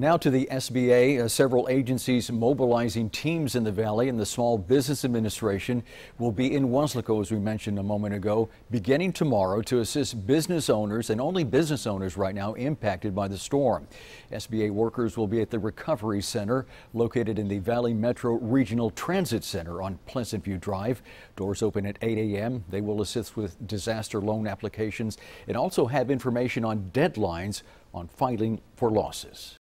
Now to the SBA, uh, several agencies mobilizing teams in the valley and the Small Business Administration will be in Weslaco, as we mentioned a moment ago, beginning tomorrow to assist business owners and only business owners right now impacted by the storm. SBA workers will be at the Recovery Center located in the Valley Metro Regional Transit Center on Pleasant View Drive. Doors open at 8 a.m. They will assist with disaster loan applications and also have information on deadlines on filing for losses.